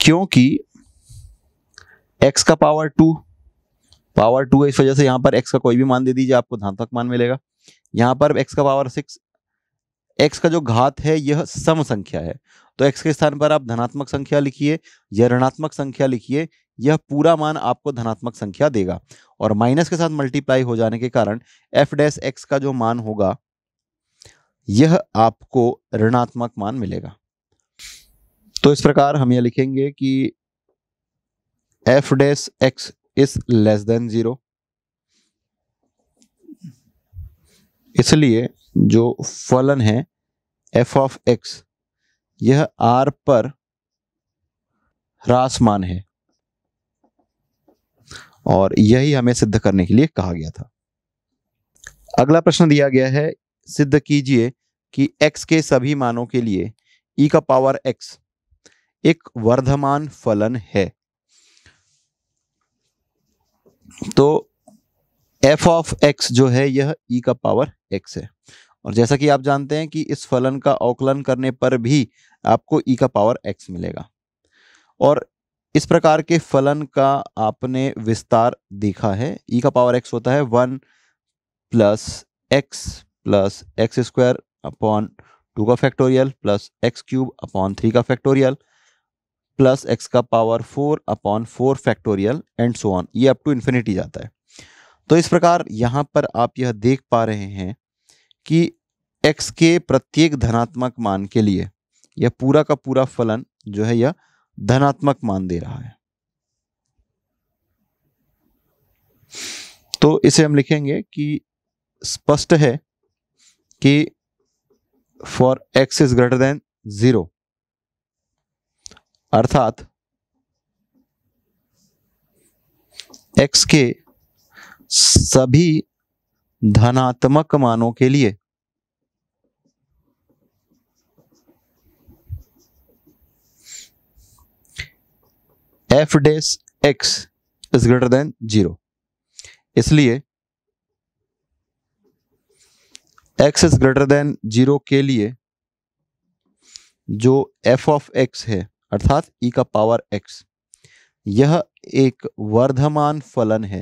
क्योंकि x का पावर टू पावर टू है इस वजह से यहां पर x का कोई भी मान दे दीजिए आपको धनात्मक मान मिलेगा यहाँ पर x का पावर सिक्स x का जो घात है यह सम संख्या है तो x के स्थान पर आप धनात्मक संख्या लिखिए या ऋणात्मक संख्या लिखिए यह पूरा मान आपको धनात्मक संख्या देगा और माइनस के साथ मल्टीप्लाई हो जाने के कारण एफ डैश एक्स का जो मान होगा यह आपको ऋणात्मक मान मिलेगा तो इस प्रकार हम यह लिखेंगे कि F dash x is less than zero इसलिए जो फलन है एफ ऑफ एक्स यह आर पर ह्रासमान है और यही हमें सिद्ध करने के लिए कहा गया था अगला प्रश्न दिया गया है सिद्ध कीजिए कि x के सभी मानों के लिए e का पावर x एक वर्धमान फलन है तो f ऑफ x जो है यह e का पावर x है और जैसा कि आप जानते हैं कि इस फलन का अवकलन करने पर भी आपको e का पावर x मिलेगा और इस प्रकार के फलन का आपने विस्तार देखा है e का पावर x होता है one plus x plus x square upon two का factorial plus x cube upon three का फैक्टोरियल प्लस एक्स का power four upon four factorial and so on ये अप टू इन्फिनिटी जाता है तो इस प्रकार यहाँ पर आप यह देख पा रहे हैं कि एक्स के प्रत्येक धनात्मक मान के लिए यह पूरा का पूरा फलन जो है यह धनात्मक मान दे रहा है तो इसे हम लिखेंगे कि स्पष्ट है कि for x is greater than zero अर्थात एक्स के सभी धनात्मक मानों के लिए f dash x is greater than zero इसलिए x is greater than zero के लिए जो एफ ऑफ एक्स है अर्थात ई e का पावर एक्स यह एक वर्धमान फलन है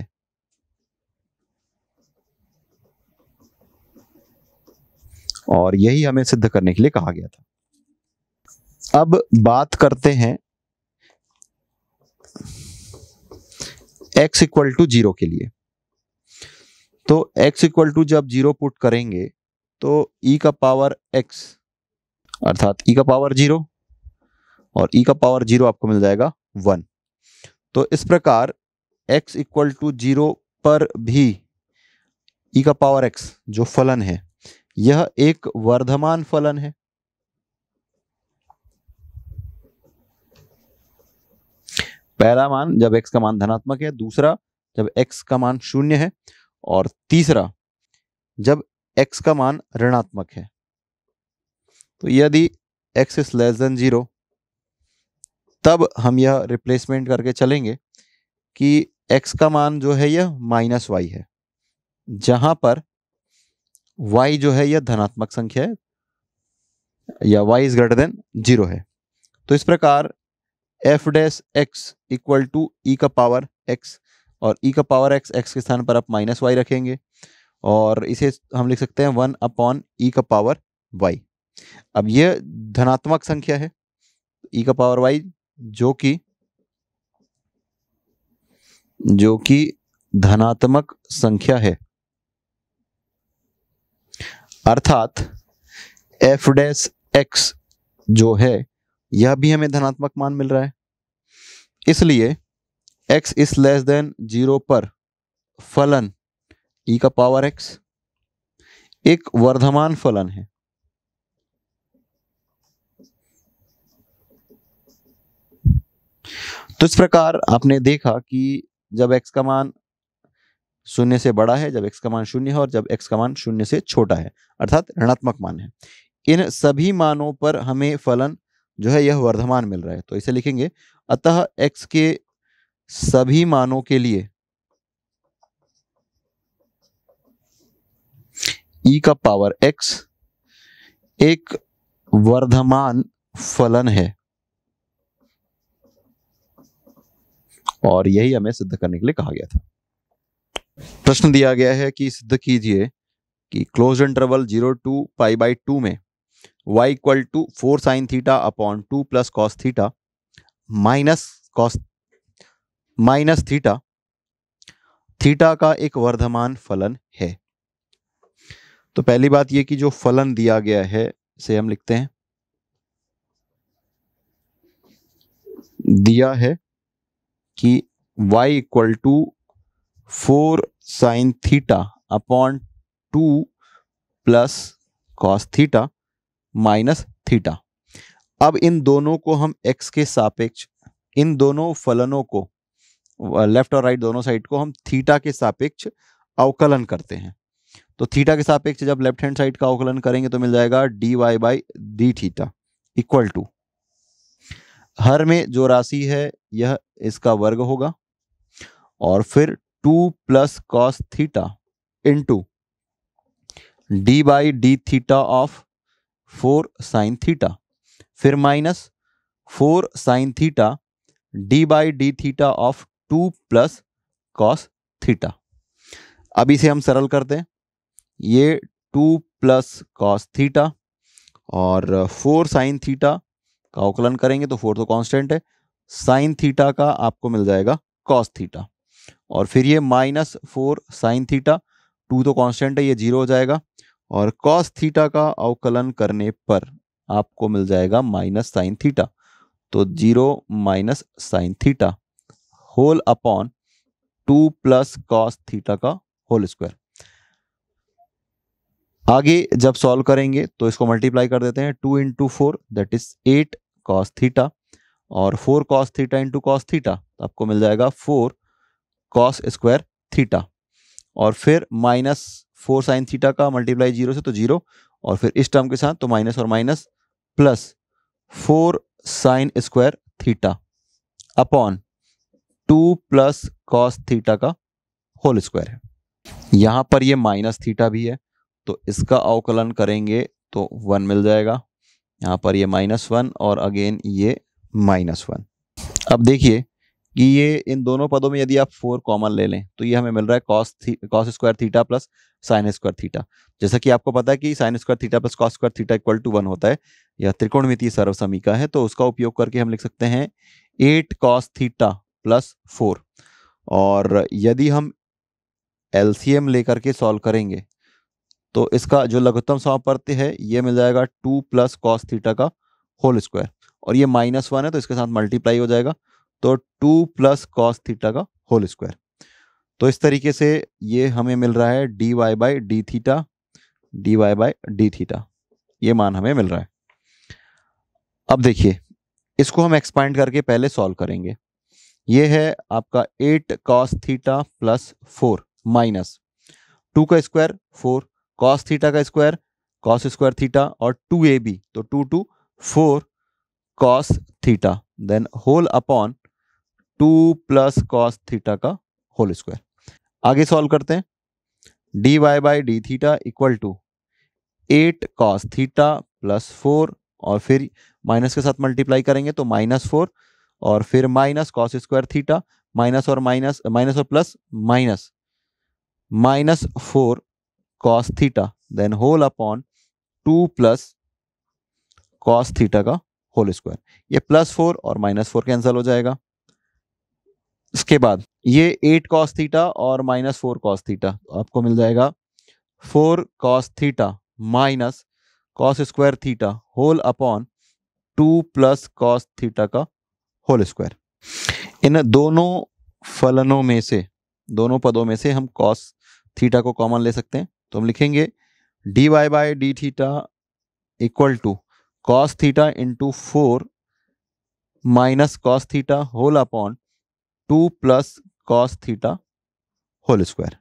और यही हमें सिद्ध करने के लिए कहा गया था अब बात करते हैं x इक्वल टू जीरो के लिए तो x इक्वल टू जब जीरो पुट करेंगे तो e का पावर x अर्थात e का पावर जीरो और e का पावर जीरो आपको मिल जाएगा वन तो इस प्रकार x इक्वल टू जीरो पर भी e का पावर x जो फलन है यह एक वर्धमान फलन है पहला मान जब x का मान धनात्मक है दूसरा जब x का मान शून्य है और तीसरा जब एक्स का मान ऋणात्मक है तो यदि x is less than zero तब हम यह रिप्लेसमेंट करके चलेंगे कि x का मान जो है यह माइनस वाई है जहां पर y जो है यह धनात्मक संख्या है या y is greater than zero है तो इस प्रकार f dash x equal to e का पावर x और e का पावर x x के स्थान पर आप माइनस वाई रखेंगे और इसे हम लिख सकते हैं वन अपॉन ई e का पावर वाई अब ये धनात्मक संख्या है ई e का पावर वाई जो कि जो कि धनात्मक संख्या है अर्थात एफ डैश एक्स जो है यह भी हमें धनात्मक मान मिल रहा है इसलिए x is less than zero पर फलन ई e का पावर एक्स एक वर्धमान फलन है तो इस प्रकार आपने देखा कि जब x का मान शून्य से बड़ा है जब x का मान शून्य है और जब x का मान शून्य से छोटा है अर्थात ऋणात्मक मान है इन सभी मानों पर हमें फलन जो है यह वर्धमान मिल रहा है तो इसे लिखेंगे अतः x के सभी मानों के लिए ई e का पावर एक्स एक वर्धमान फलन है और यही हमें सिद्ध करने के लिए कहा गया था प्रश्न दिया गया है कि सिद्ध कीजिए कि close interval zero to pi by two में y equal to four sine theta upon two plus cos theta minus cos minus theta theta का एक वर्धमान फलन है तो पहली बात यह कि जो फलन दिया गया है से हम लिखते हैं दिया है कि y equal to four sine theta upon two plus cos theta minus theta अब इन दोनों को हम x के सापेक्ष इन दोनों फलनों को लेफ्ट और राइट दोनों साइड को हम थीटा के सापेक्ष अवकलन करते हैं तो थीटा के सापेक्ष जब लेफ्ट हैंड साइड का अवकलन करेंगे तो मिल जाएगा d y by d theta equal to हर में जो राशि है यह इसका वर्ग होगा और फिर two plus cos theta into d by d theta of four sine theta फिर minus four sine theta d by d theta of two plus cos theta अभी से हम सरल करते हैं ये टू प्लस कॉस थीटा और फोर साइन थीटा का अवकलन करेंगे तो फोर तो कांस्टेंट है साइन थीटा का आपको मिल जाएगा कॉस थीटा और फिर ये minus four sine theta two तो कांस्टेंट है ये जीरो हो जाएगा और कॉस थीटा का अवकलन करने पर आपको मिल जाएगा माइनस साइन थीटा तो zero minus sine theta whole upon two plus cos theta का होल स्क्वायर आगे जब सॉल्व करेंगे तो इसको मल्टीप्लाई कर देते हैं two into four that is eight cos theta और four cos theta into cos theta तो आपको मिल जाएगा फोर कॉस स्क्वायर थीटा और फिर माइनस फोर साइन थीटा का मल्टीप्लाई जीरो से तो जीरो और फिर इस टर्म के साथ तो माइनस और minus plus four sine square theta upon two plus cos theta का होल स्क्वायर है यहाँ पर ये माइनस थीटा भी है तो इसका अवकलन करेंगे तो वन मिल जाएगा यहाँ पर ये माइनस वन और अगेन ये माइनस वन अब देखिए कि ये इन दोनों पदों में यदि आप फोर कॉमन ले लें तो ये हमें मिल रहा है कॉस थी cos square theta plus sine square theta जैसा कि आपको पता है कि sine square theta plus cos square theta equal to one होता है यह त्रिकोणमितीय सर्वसमीका है तो उसका उपयोग करके हम लिख सकते हैं eight cos theta plus four और यदि हम एल लेकर के सॉल्व करेंगे तो इसका जो लघुत्तम समापर्त्य है ये मिल जाएगा टू प्लस कॉस थीटा का होल स्क्वायर और ये माइनस वन है तो इसके साथ मल्टीप्लाई हो जाएगा तो टू प्लस कॉस थीटा का होल स्क्वायर तो इस तरीके से ये हमें मिल रहा है d y by d theta d y by d theta ये मान हमें मिल रहा है अब देखिए इसको हम एक्सपैंड करके पहले सॉल्व करेंगे ये है आपका eight cos theta plus four minus two का स्क्वायर फोर कॉस थीटा का स्क्वायर कॉस स्क्वायर थीटा और टू ए बी तो two to four cos theta then whole upon two plus cos theta का होल स्क्वायर आगे सॉल्व करते हैं d y by d theta equal to eight cos theta plus four और फिर माइनस के साथ मल्टीप्लाई करेंगे तो माइनस फोर और फिर minus cos square theta minus और माइनस माइनस और plus minus minus four cos theta then whole upon 2 plus cos theta का होल स्क्वायर ये प्लस फोर और माइनस फोर कैंसिल हो जाएगा इसके बाद ये एट कॉस थीटा और माइनस फोर कॉस थीटा आपको मिल जाएगा four cos theta minus cos square theta whole upon two plus cos theta का होल स्क्वायर इन दोनों फलनों में से दोनों पदों में से हम कॉस थीटा को कॉमन ले सकते हैं तो हम लिखेंगे d y by d theta equal to cos theta into four minus cos theta whole upon two plus cos theta whole square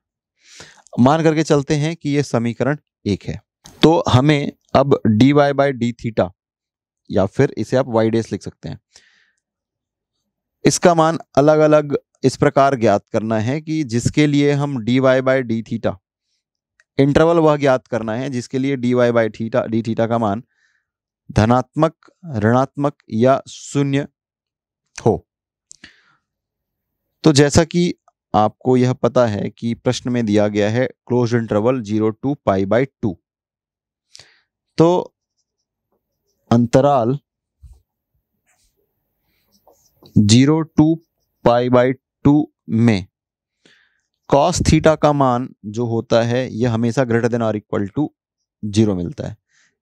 मान करके चलते हैं कि ये समीकरण एक है तो हमें अब d y by d theta या फिर इसे आप वाई डेस लिख सकते हैं इसका मान अलग अलग इस प्रकार ज्ञात करना है कि जिसके लिए हम d y by d theta interval वह ज्ञात करना है जिसके लिए d y by theta d theta का मान धनात्मक ऋणात्मक या शून्य हो तो जैसा कि आपको यह पता है कि प्रश्न में दिया गया है close interval zero to pi by two तो अंतराल zero to pi by two में कॉस थीटा का मान जो होता है यह हमेशा ग्रेटर देन और इक्वल टू जीरो मिलता है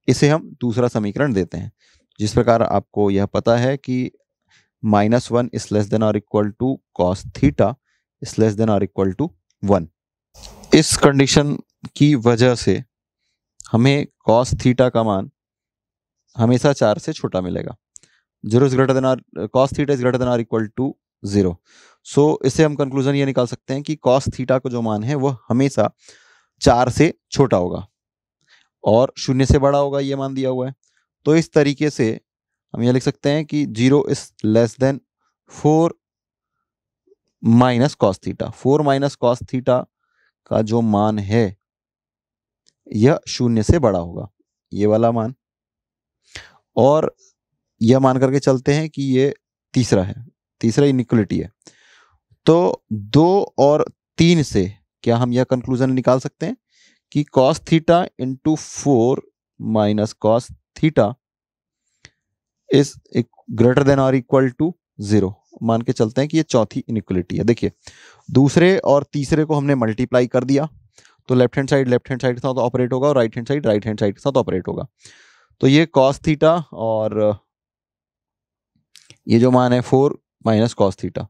इसे हम दूसरा समीकरण देते हैं जिस प्रकार आपको यह पता है कि minus one is less than और equal to cos theta is less than और इक्वल टू वन इस कंडीशन की वजह से हमें कॉस थीटा का मान हमेशा चार से छोटा मिलेगा zero is greater than or cos theta is greater than or equal to zero so so, इससे हम कंक्लूजन ये निकाल सकते हैं कि कॉस थीटा का जो मान है वह हमेशा चार से छोटा होगा और शून्य से बड़ा होगा ये मान दिया हुआ है तो इस तरीके से हम ये लिख सकते हैं कि zero is less than four minus cos theta four minus cos theta का जो मान है यह शून्य से बड़ा होगा ये वाला मान और यह मान करके चलते हैं कि ये तीसरा है तीसरा इनिक्वलिटी है तो दो और तीन से क्या हम यह कंक्लूजन निकाल सकते हैं कि cos theta into four minus cos theta is greater than और इक्वल टू जीरो मान के चलते हैं कि ये चौथी इनक्वलिटी है देखिए दूसरे और तीसरे को हमने मल्टीप्लाई कर दिया तो left hand side left hand side के साथ ऑपरेट होगा और right hand side right hand side के साथ ऑपरेट होगा तो ये कॉस थीटा और ये जो मान है फोर माइनस कॉस थीटा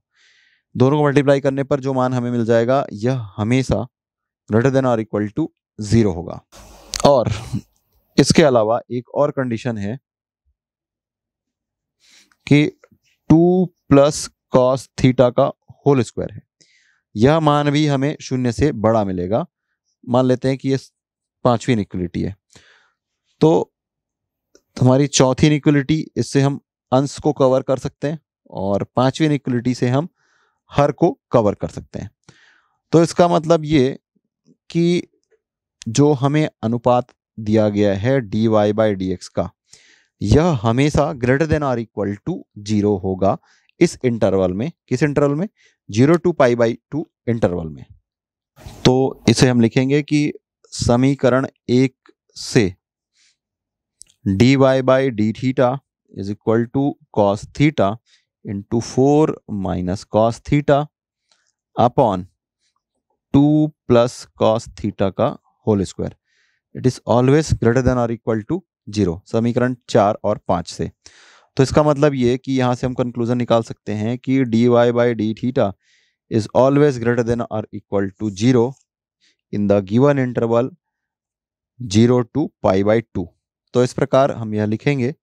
दोनों को मल्टीप्लाई करने पर जो मान हमें मिल जाएगा यह हमेशा ग्रेटर देन और इक्वल टू ज़ीरो होगा और इसके अलावा एक और कंडीशन है कि टू प्लस कॉस थीटा का होल स्क्वायर है यह मान भी हमें शून्य से बड़ा मिलेगा मान लेते हैं कि यह पांचवी इक्वलिटी है तो हमारी चौथी इक्वलिटी इससे हम अंश को कवर कर सकते हैं और पांचवी इक्वलिटी से हम हर को कवर कर सकते हैं तो इसका मतलब ये कि जो हमें अनुपात दिया गया है d y by d x का यह हमेशा greater than or equal to zero होगा इस इंटरवल में किस इंटरवल में zero to pi by two interval में तो इसे हम लिखेंगे कि समीकरण एक से d y by d theta is equal to cos theta into four minus cos theta upon two plus cos theta का whole square it is always greater than और इक्वल टू जीरो समीकरण चार और पांच से तो इसका मतलब ये कि यहां से हम कंक्लूजन निकाल सकते हैं कि d y by d theta is always greater than और equal to zero in the given interval zero to pi by two तो इस प्रकार हम यह लिखेंगे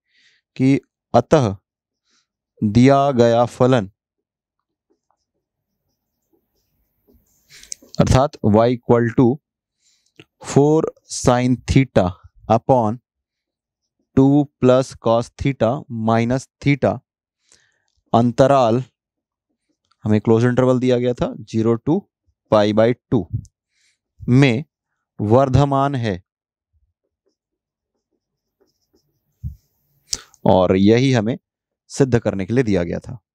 कि अतः दिया गया फलन अर्थात y equal to four sine theta upon two plus cos theta minus theta अंतराल हमें क्लोज इंटरवल दिया गया था zero to pi by two में वर्धमान है और यही हमें सिद्ध करने के लिए दिया गया था